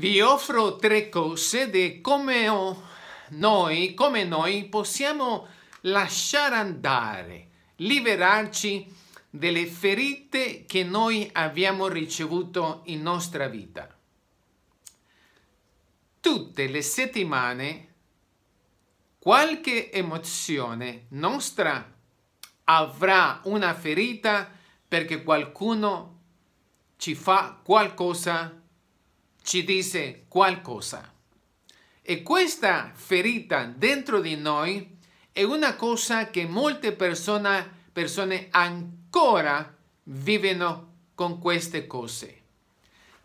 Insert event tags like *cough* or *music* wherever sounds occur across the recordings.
Vi offro tre cose di come noi, come noi possiamo lasciare andare, liberarci delle ferite che noi abbiamo ricevuto in nostra vita. Tutte le settimane qualche emozione nostra avrà una ferita perché qualcuno ci fa qualcosa ci dice qualcosa. E questa ferita dentro di noi è una cosa che molte persone, persone ancora vivono con queste cose.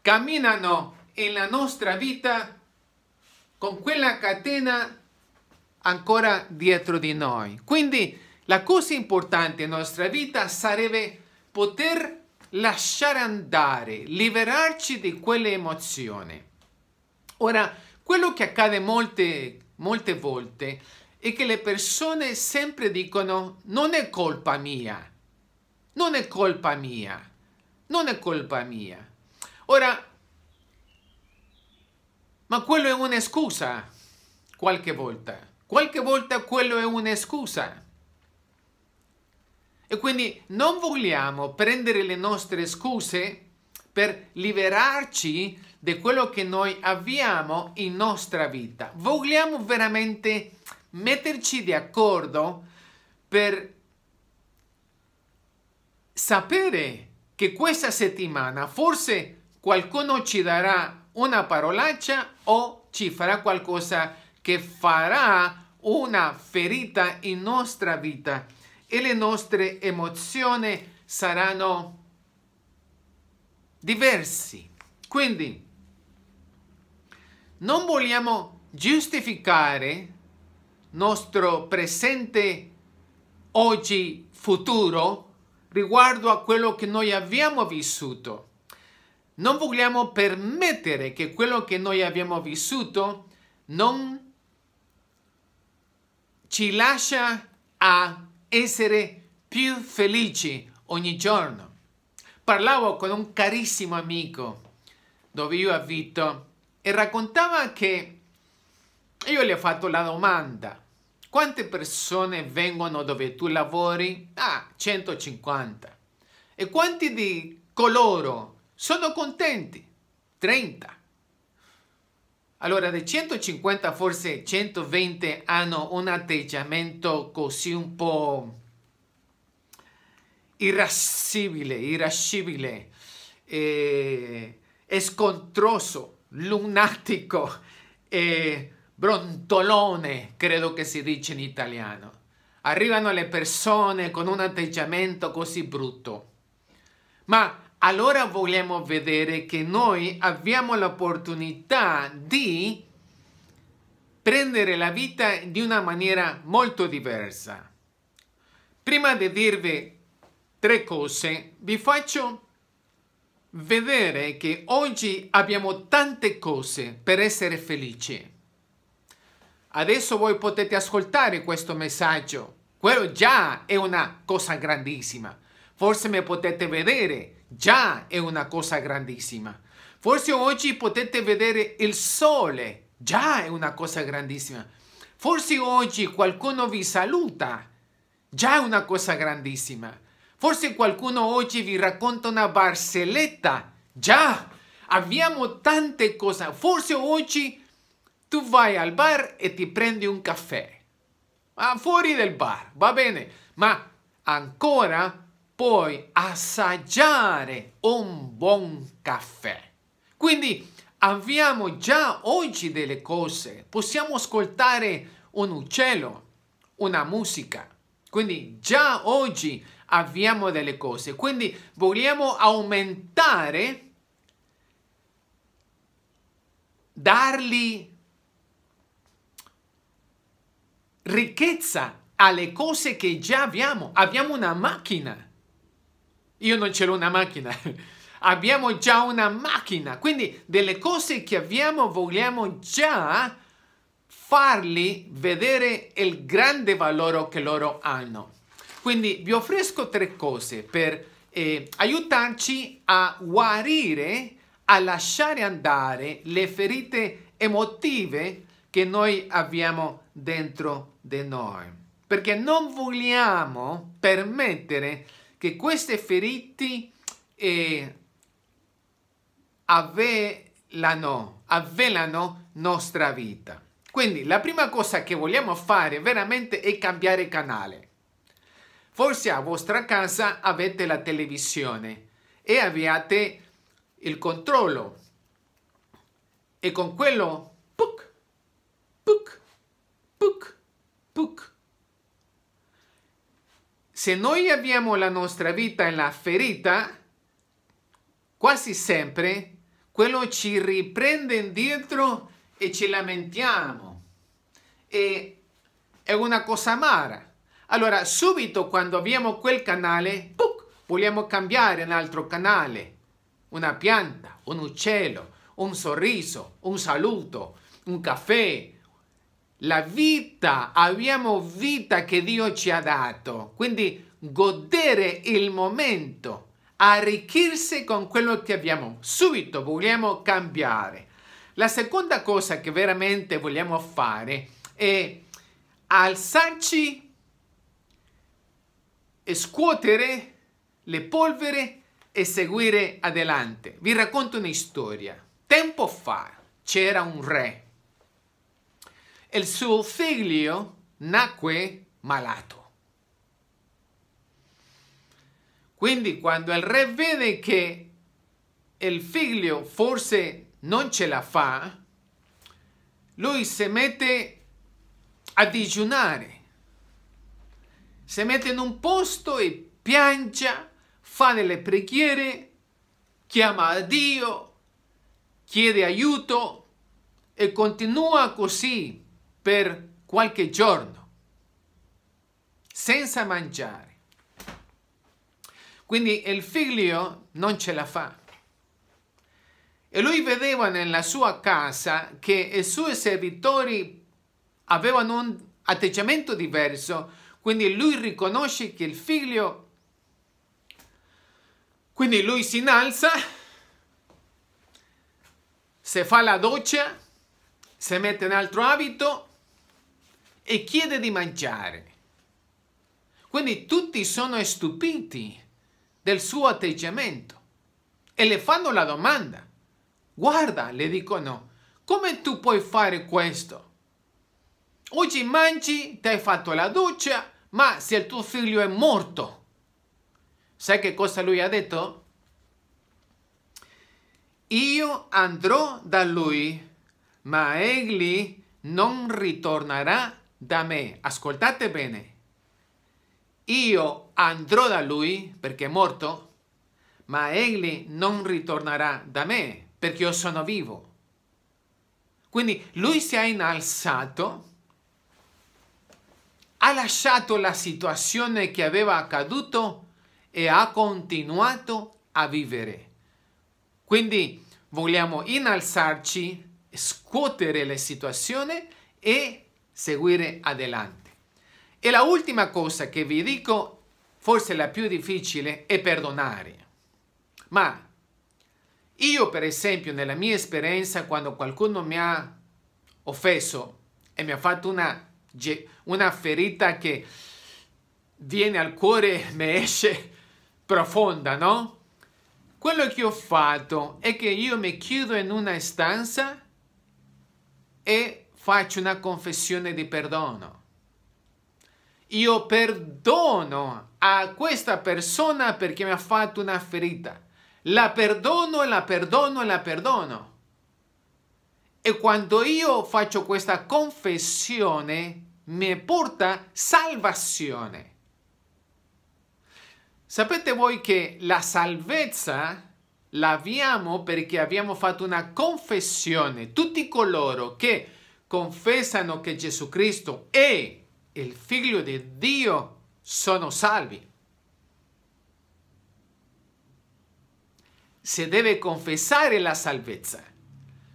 Camminano nella nostra vita con quella catena ancora dietro di noi. Quindi la cosa importante nella nostra vita sarebbe poter lasciare andare, liberarci di quelle emozioni. Ora, quello che accade molte, molte volte è che le persone sempre dicono non è colpa mia, non è colpa mia, non è colpa mia. Ora, ma quello è una scusa, qualche volta. Qualche volta quello è una scusa. E quindi non vogliamo prendere le nostre scuse per liberarci di quello che noi abbiamo in nostra vita. Vogliamo veramente metterci d'accordo per sapere che questa settimana forse qualcuno ci darà una parolaccia o ci farà qualcosa che farà una ferita in nostra vita e le nostre emozioni saranno diversi. Quindi non vogliamo giustificare nostro presente oggi futuro riguardo a quello che noi abbiamo vissuto. Non vogliamo permettere che quello che noi abbiamo vissuto non ci lascia a essere più felici ogni giorno. Parlavo con un carissimo amico dove io abito e raccontava che io gli ho fatto la domanda quante persone vengono dove tu lavori? Ah, 150. E quanti di coloro sono contenti? 30. Allora, dei 150, forse 120 hanno un atteggiamento così un po' irascibile, irascibile, eh, scontroso, lunatico, eh, brontolone, credo che si dice in italiano. Arrivano le persone con un atteggiamento così brutto. Ma allora vogliamo vedere che noi abbiamo l'opportunità di prendere la vita di una maniera molto diversa. Prima di dirvi tre cose, vi faccio vedere che oggi abbiamo tante cose per essere felici. Adesso voi potete ascoltare questo messaggio. Quello già è una cosa grandissima. Forse mi potete vedere già è una cosa grandissima. Forse oggi potete vedere il sole, già è una cosa grandissima. Forse oggi qualcuno vi saluta, già è una cosa grandissima. Forse qualcuno oggi vi racconta una barzelletta, già abbiamo tante cose. Forse oggi tu vai al bar e ti prendi un caffè, ma ah, fuori del bar, va bene, ma ancora puoi assaggiare un buon caffè. Quindi abbiamo già oggi delle cose, possiamo ascoltare un uccello, una musica. Quindi già oggi abbiamo delle cose, quindi vogliamo aumentare, dargli ricchezza alle cose che già abbiamo. Abbiamo una macchina, io non ce l'ho una macchina. *laughs* abbiamo già una macchina, quindi delle cose che abbiamo vogliamo già farli vedere il grande valore che loro hanno. Quindi vi offrisco tre cose per eh, aiutarci a guarire, a lasciare andare le ferite emotive che noi abbiamo dentro di noi. Perché non vogliamo permettere che questi feriti eh, avvelano, avvelano nostra vita. Quindi la prima cosa che vogliamo fare veramente è cambiare canale. Forse a vostra casa avete la televisione e avviate il controllo e con quello puc, puc, se noi abbiamo la nostra vita nella ferita, quasi sempre quello ci riprende indietro e ci lamentiamo. E è una cosa amara. Allora, subito quando abbiamo quel canale, puc, vogliamo cambiare un altro canale, una pianta, un uccello, un sorriso, un saluto, un caffè, la vita, abbiamo vita che Dio ci ha dato, quindi godere il momento, arricchirsi con quello che abbiamo, subito vogliamo cambiare. La seconda cosa che veramente vogliamo fare è alzarci e scuotere le polvere e seguire adelante. Vi racconto una storia. Tempo fa c'era un re il suo figlio nacque malato. Quindi quando il re vede che il figlio forse non ce la fa, lui si mette a digiunare, si mette in un posto e piange, fa delle preghiere, chiama a Dio, chiede aiuto e continua così per qualche giorno senza mangiare. Quindi il figlio non ce la fa. E lui vedeva nella sua casa che i suoi servitori avevano un atteggiamento diverso, quindi lui riconosce che il figlio... Quindi lui si innalza, si fa la doccia, si mette un altro abito, e chiede di mangiare. Quindi tutti sono stupiti del suo atteggiamento e le fanno la domanda. Guarda, le dicono, come tu puoi fare questo? Oggi mangi, ti hai fatto la doccia, ma se il tuo figlio è morto, sai che cosa lui ha detto? Io andrò da lui, ma egli non ritornerà da me, ascoltate bene, io andrò da lui perché è morto, ma egli non ritornerà da me perché io sono vivo. Quindi lui si è innalzato, ha lasciato la situazione che aveva accaduto e ha continuato a vivere. Quindi vogliamo innalzarci, scuotere le situazioni e seguire adelante. E la ultima cosa che vi dico, forse la più difficile, è perdonare. Ma io, per esempio, nella mia esperienza, quando qualcuno mi ha offeso e mi ha fatto una, una ferita che viene al cuore, mi esce profonda, no? Quello che ho fatto è che io mi chiudo in una stanza e faccio una confessione di perdono. Io perdono a questa persona perché mi ha fatto una ferita. La perdono e la perdono e la perdono. E quando io faccio questa confessione mi porta salvazione. Sapete voi che la salvezza l'abbiamo perché abbiamo fatto una confessione. Tutti coloro che confessano che Gesù Cristo è il figlio di Dio, sono salvi. Si deve confessare la salvezza.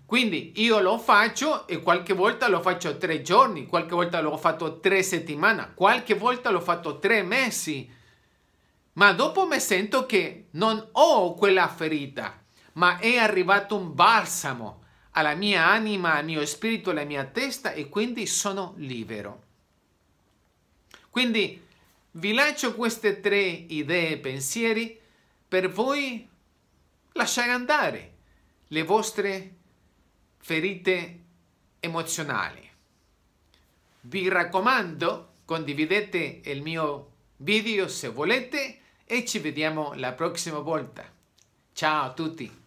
Quindi io lo faccio e qualche volta lo faccio tre giorni, qualche volta l'ho fatto tre settimane, qualche volta l'ho fatto tre mesi. Ma dopo mi sento che non ho quella ferita, ma è arrivato un balsamo, alla mia anima, al mio spirito, alla mia testa e quindi sono libero. Quindi vi lascio queste tre idee, e pensieri, per voi lasciare andare le vostre ferite emozionali. Vi raccomando, condividete il mio video se volete e ci vediamo la prossima volta. Ciao a tutti!